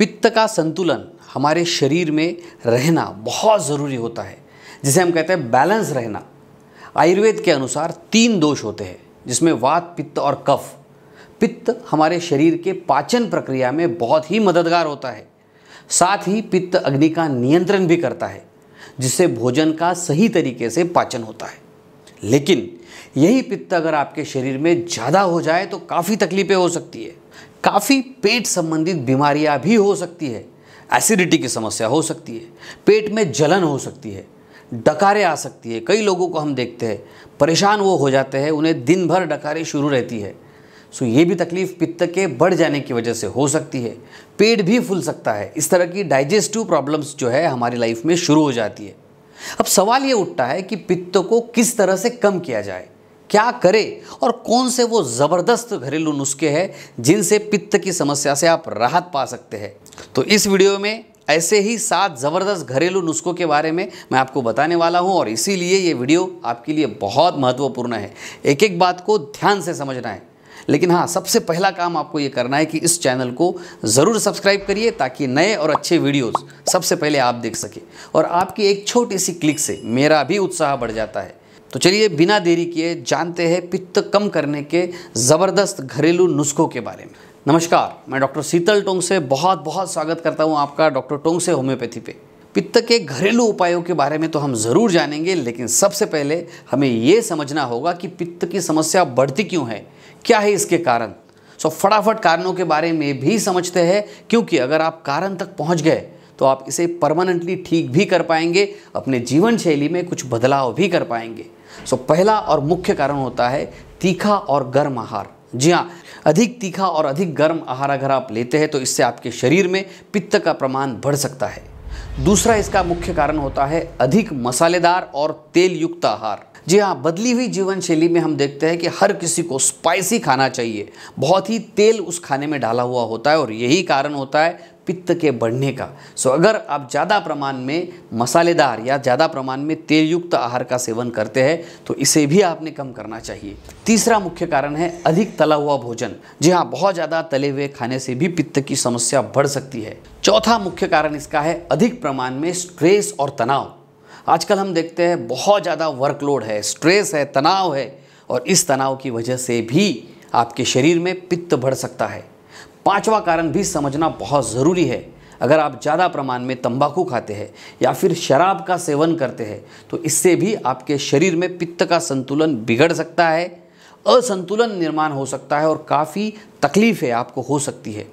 पित्त का संतुलन हमारे शरीर में रहना बहुत ज़रूरी होता है जिसे हम कहते हैं बैलेंस रहना आयुर्वेद के अनुसार तीन दोष होते हैं जिसमें वात पित्त और कफ पित्त हमारे शरीर के पाचन प्रक्रिया में बहुत ही मददगार होता है साथ ही पित्त अग्नि का नियंत्रण भी करता है जिससे भोजन का सही तरीके से पाचन होता है लेकिन यही पित्त अगर आपके शरीर में ज़्यादा हो जाए तो काफ़ी तकलीफ़ें हो सकती है काफ़ी पेट संबंधित बीमारियां भी हो सकती है एसिडिटी की समस्या हो सकती है पेट में जलन हो सकती है डकारे आ सकती है कई लोगों को हम देखते हैं परेशान वो हो जाते हैं उन्हें दिन भर डकारे शुरू रहती है सो ये भी तकलीफ पित्त के बढ़ जाने की वजह से हो सकती है पेट भी फूल सकता है इस तरह की डाइजेस्टिव प्रॉब्लम्स जो है हमारी लाइफ में शुरू हो जाती है अब सवाल ये उठता है कि पित्त को किस तरह से कम किया जाए क्या करें और कौन से वो ज़बरदस्त घरेलू नुस्खे हैं जिनसे पित्त की समस्या से आप राहत पा सकते हैं तो इस वीडियो में ऐसे ही सात ज़बरदस्त घरेलू नुस्खों के बारे में मैं आपको बताने वाला हूँ और इसीलिए ये वीडियो आपके लिए बहुत महत्वपूर्ण है एक एक बात को ध्यान से समझना है लेकिन हाँ सबसे पहला काम आपको ये करना है कि इस चैनल को ज़रूर सब्सक्राइब करिए ताकि नए और अच्छे वीडियोस सबसे पहले आप देख सकें और आपकी एक छोटी सी क्लिक से मेरा भी उत्साह बढ़ जाता है तो चलिए बिना देरी किए जानते हैं पित्त कम करने के ज़बरदस्त घरेलू नुस्खों के बारे में नमस्कार मैं डॉक्टर शीतल टोंग से बहुत बहुत स्वागत करता हूँ आपका डॉक्टर टोंग से होम्योपैथी पे पित्त के घरेलू उपायों के बारे में तो हम ज़रूर जानेंगे लेकिन सबसे पहले हमें ये समझना होगा कि पित्त की समस्या बढ़ती क्यों है क्या है इसके कारण सो फटाफट कारणों के बारे में भी समझते हैं क्योंकि अगर आप कारण तक पहुँच गए तो आप इसे परमानेंटली ठीक भी कर पाएंगे अपने जीवन शैली में कुछ बदलाव भी कर पाएंगे सो पहला और मुख्य कारण होता है तीखा और गर्म आहार जी हाँ अधिक तीखा और अधिक गर्म आहार अगर आप लेते हैं तो इससे आपके शरीर में पित्त का प्रमाण बढ़ सकता है दूसरा इसका मुख्य कारण होता है अधिक मसालेदार और तेल युक्त आहार जी हाँ बदली हुई जीवन शैली में हम देखते हैं कि हर किसी को स्पाइसी खाना चाहिए बहुत ही तेल उस खाने में डाला हुआ होता है और यही कारण होता है पित्त के बढ़ने का सो अगर आप ज़्यादा प्रमाण में मसालेदार या ज़्यादा प्रमाण में तेलयुक्त आहार का सेवन करते हैं तो इसे भी आपने कम करना चाहिए तीसरा मुख्य कारण है अधिक तला हुआ भोजन जी हाँ बहुत ज़्यादा तले हुए खाने से भी पित्त की समस्या बढ़ सकती है चौथा मुख्य कारण इसका है अधिक प्रमाण में स्ट्रेस और तनाव आजकल हम देखते हैं बहुत ज़्यादा वर्कलोड है स्ट्रेस है तनाव है और इस तनाव की वजह से भी आपके शरीर में पित्त बढ़ सकता है पांचवा कारण भी समझना बहुत ज़रूरी है अगर आप ज़्यादा प्रमाण में तंबाकू खाते हैं या फिर शराब का सेवन करते हैं तो इससे भी आपके शरीर में पित्त का संतुलन बिगड़ सकता है असंतुलन निर्माण हो सकता है और काफ़ी तकलीफ़ है आपको हो सकती है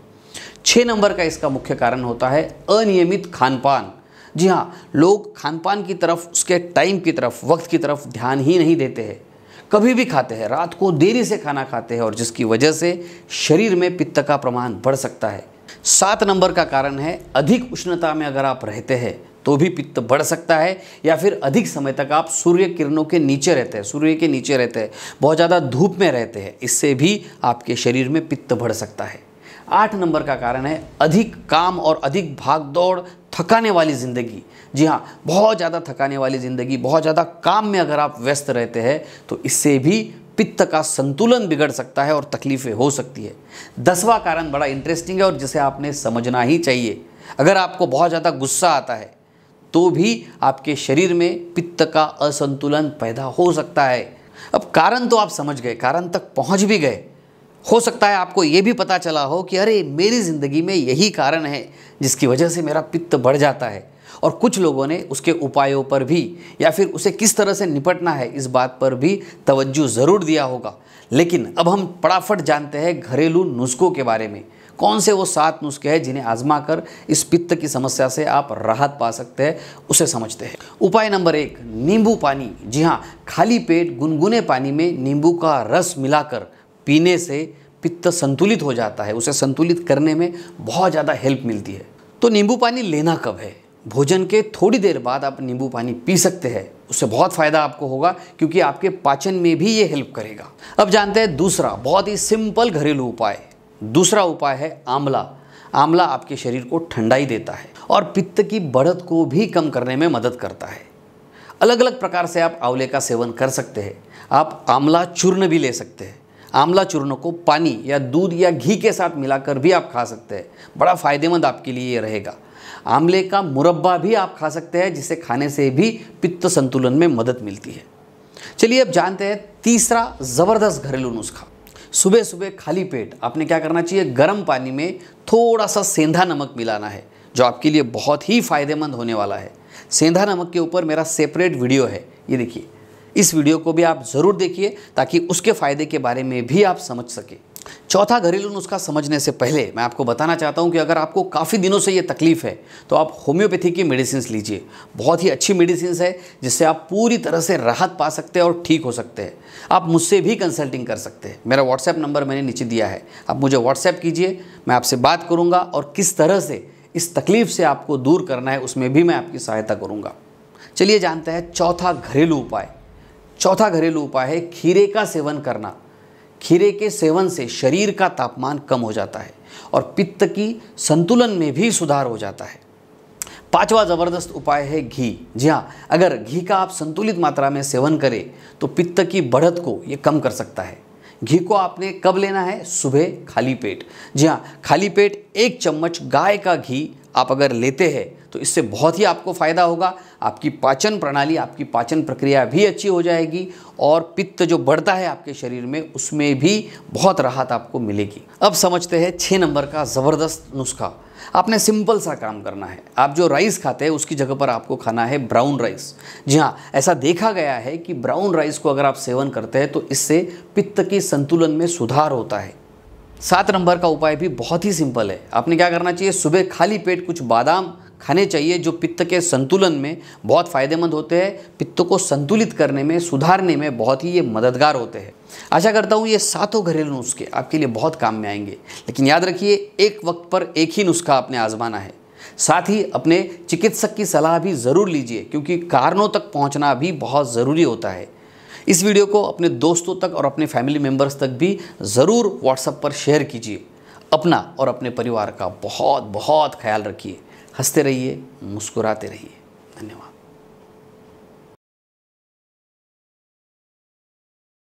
छः नंबर का इसका मुख्य कारण होता है अनियमित खान पान जी हाँ लोग खान पान की तरफ उसके टाइम की तरफ वक्त की तरफ ध्यान ही नहीं देते हैं कभी भी खाते हैं रात को देरी से खाना खाते हैं और जिसकी वजह से शरीर में पित्त का प्रमाण बढ़ सकता है सात नंबर का कारण है अधिक उष्णता में अगर आप रहते हैं तो भी पित्त बढ़ सकता है या फिर अधिक समय तक आप सूर्य किरणों के नीचे रहते हैं सूर्य के नीचे रहते हैं बहुत ज़्यादा धूप में रहते हैं इससे भी आपके शरीर में पित्त बढ़ सकता है आठ नंबर का कारण है अधिक काम और अधिक भाग दौड़ थकाने वाली ज़िंदगी जी हाँ बहुत ज़्यादा थकाने वाली ज़िंदगी बहुत ज़्यादा काम में अगर आप व्यस्त रहते हैं तो इससे भी पित्त का संतुलन बिगड़ सकता है और तकलीफ़ें हो सकती है दसवां कारण बड़ा इंटरेस्टिंग है और जिसे आपने समझना ही चाहिए अगर आपको बहुत ज़्यादा गुस्सा आता है तो भी आपके शरीर में पित्त का असंतुलन पैदा हो सकता है अब कारण तो आप समझ गए कारण तक पहुंच भी गए हो सकता है आपको ये भी पता चला हो कि अरे मेरी ज़िंदगी में यही कारण है जिसकी वजह से मेरा पित्त बढ़ जाता है और कुछ लोगों ने उसके उपायों पर भी या फिर उसे किस तरह से निपटना है इस बात पर भी तवज्जो ज़रूर दिया होगा लेकिन अब हम फटाफट जानते हैं घरेलू नुस्खों के बारे में कौन से वो सात नुस्खे हैं जिन्हें आजमा कर इस पित्त की समस्या से आप राहत पा सकते हैं उसे समझते हैं उपाय नंबर एक नींबू पानी जी हाँ खाली पेट गुनगुने पानी में नींबू का रस मिलाकर पीने से पित्त संतुलित हो जाता है उसे संतुलित करने में बहुत ज़्यादा हेल्प मिलती है तो नींबू पानी लेना कब है भोजन के थोड़ी देर बाद आप नींबू पानी पी सकते हैं उससे बहुत फ़ायदा आपको होगा क्योंकि आपके पाचन में भी ये हेल्प करेगा अब जानते हैं दूसरा बहुत ही सिंपल घरेलू उपाय दूसरा उपाय है आंवला आंवला आपके शरीर को ठंडाई देता है और पित्त की बढ़त को भी कम करने में मदद करता है अलग अलग प्रकार से आप आंवले का सेवन कर सकते हैं आप आंवला चूर्ण भी ले सकते हैं आंवला चूर्ण को पानी या दूध या घी के साथ मिलाकर भी आप खा सकते हैं बड़ा फ़ायदेमंद आपके लिए ये रहेगा आंवले का मुरब्बा भी आप खा सकते हैं जिसे खाने से भी पित्त संतुलन में मदद मिलती है चलिए अब जानते हैं तीसरा ज़बरदस्त घरेलू नुस्खा सुबह सुबह खाली पेट आपने क्या करना चाहिए गर्म पानी में थोड़ा सा सेंधा नमक मिलाना है जो आपके लिए बहुत ही फ़ायदेमंद होने वाला है सेंधा नमक के ऊपर मेरा सेपरेट वीडियो है ये देखिए इस वीडियो को भी आप ज़रूर देखिए ताकि उसके फ़ायदे के बारे में भी आप समझ सकें चौथा घरेलू नुस्खा समझने से पहले मैं आपको बताना चाहता हूं कि अगर आपको काफ़ी दिनों से ये तकलीफ़ है तो आप होम्योपैथी की मेडिसिन लीजिए बहुत ही अच्छी मेडिसिन है जिससे आप पूरी तरह से राहत पा सकते हैं और ठीक हो सकते हैं आप मुझसे भी कंसल्टिंग कर सकते हैं मेरा व्हाट्सएप नंबर मैंने नीचे दिया है आप मुझे व्हाट्सएप कीजिए मैं आपसे बात करूँगा और किस तरह से इस तकलीफ़ से आपको दूर करना है उसमें भी मैं आपकी सहायता करूँगा चलिए जानते हैं चौथा घरेलू उपाय चौथा घरेलू उपाय है खीरे का सेवन करना खीरे के सेवन से शरीर का तापमान कम हो जाता है और पित्त की संतुलन में भी सुधार हो जाता है पांचवा ज़बरदस्त उपाय है घी जी हाँ अगर घी का आप संतुलित मात्रा में सेवन करें तो पित्त की बढ़त को ये कम कर सकता है घी को आपने कब लेना है सुबह खाली पेट जी हाँ खाली पेट एक चम्मच गाय का घी आप अगर लेते हैं तो इससे बहुत ही आपको फ़ायदा होगा आपकी पाचन प्रणाली आपकी पाचन प्रक्रिया भी अच्छी हो जाएगी और पित्त जो बढ़ता है आपके शरीर में उसमें भी बहुत राहत आपको मिलेगी अब समझते हैं छः नंबर का ज़बरदस्त नुस्खा आपने सिंपल सा काम करना है आप जो राइस खाते हैं उसकी जगह पर आपको खाना है ब्राउन राइस जी हाँ ऐसा देखा गया है कि ब्राउन राइस को अगर आप सेवन करते हैं तो इससे पित्त के संतुलन में सुधार होता है सात नंबर का उपाय भी बहुत ही सिंपल है आपने क्या करना चाहिए सुबह खाली पेट कुछ बादाम खाने चाहिए जो पित्त के संतुलन में बहुत फ़ायदेमंद होते हैं पित्त को संतुलित करने में सुधारने में बहुत ही ये मददगार होते हैं आशा करता हूँ ये सातों घरेलू नुस्खे आपके लिए बहुत काम में आएंगे लेकिन याद रखिए एक वक्त पर एक ही नुस्खा आपने आजमाना है साथ ही अपने चिकित्सक की सलाह भी ज़रूर लीजिए क्योंकि कारणों तक पहुँचना भी बहुत ज़रूरी होता है इस वीडियो को अपने दोस्तों तक और अपने फैमिली मेम्बर्स तक भी ज़रूर व्हाट्सएप पर शेयर कीजिए अपना और अपने परिवार का बहुत बहुत ख्याल रखिए हंसते रहिए मुस्कुराते रहिए धन्यवाद